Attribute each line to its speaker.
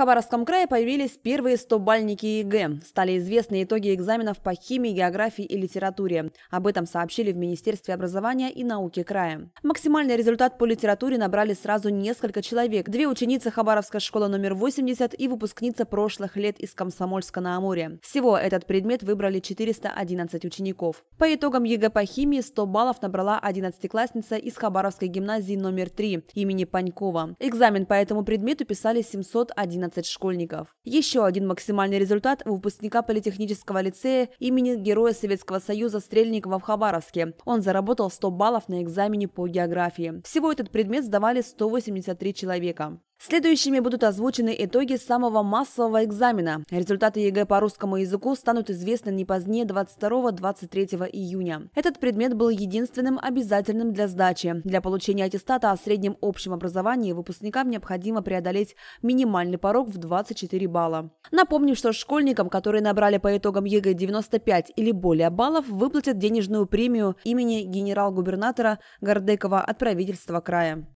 Speaker 1: Хабаровском крае появились первые стобальники ЕГЭ. Стали известны итоги экзаменов по химии, географии и литературе. Об этом сообщили в Министерстве образования и науки края. Максимальный результат по литературе набрали сразу несколько человек. Две ученицы Хабаровской школы номер 80 и выпускница прошлых лет из Комсомольска на Амуре. Всего этот предмет выбрали 411 учеников. По итогам ЕГЭ по химии 100 баллов набрала 11-классница из Хабаровской гимназии номер 3 имени Панькова. Экзамен по этому предмету писали 711 11 школьников. Еще один максимальный результат выпускника политехнического лицея имени Героя Советского Союза Стрельникова в Хабаровске. Он заработал 100 баллов на экзамене по географии. Всего этот предмет сдавали 183 человека. Следующими будут озвучены итоги самого массового экзамена. Результаты ЕГЭ по русскому языку станут известны не позднее 22-23 июня. Этот предмет был единственным обязательным для сдачи. Для получения аттестата о среднем общем образовании выпускникам необходимо преодолеть минимальный порог в 24 балла. Напомним, что школьникам, которые набрали по итогам ЕГЭ 95 или более баллов, выплатят денежную премию имени генерал-губернатора Гордекова от правительства края.